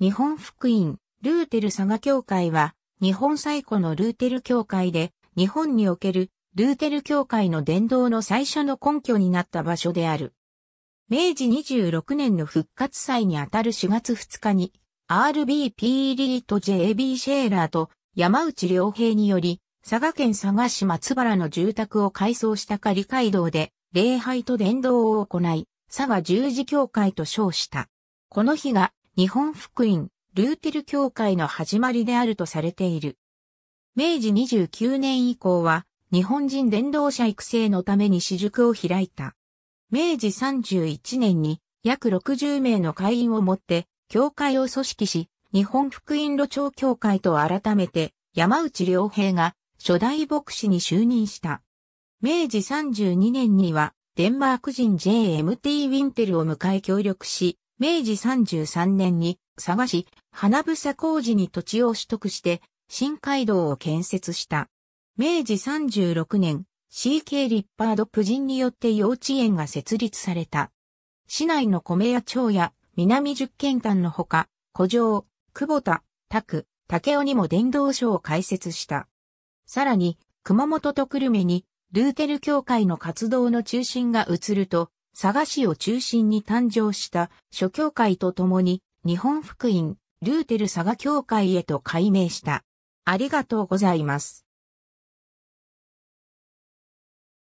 日本福音、ルーテル佐賀教会は、日本最古のルーテル教会で、日本におけるルーテル教会の伝道の最初の根拠になった場所である。明治26年の復活祭にあたる4月2日に、RB p リーと JB シェーラーと山内良平により、佐賀県佐賀市松原の住宅を改装した仮街道で、礼拝と伝道を行い、佐賀十字教会と称した。この日が日本福音、ルーテル教会の始まりであるとされている。明治29年以降は、日本人伝道者育成のために私塾を開いた。明治31年に約60名の会員を持って、教会を組織し、日本福音路長協会と改めて山内良平が初代牧師に就任した。明治32年にはデンマーク人 JMT ウィンテルを迎え協力し、明治33年に佐賀市花房工事に土地を取得して新街道を建設した。明治36年、CK リッパード夫人によって幼稚園が設立された。市内の米屋町や南十軒間のほか、古城、久保田、拓、竹尾にも伝道所を開設した。さらに、熊本と久留米に、ルーテル教会の活動の中心が移ると、佐賀市を中心に誕生した諸教会とともに日本福音ルーテル佐賀教会へと改名した。ありがとうございます。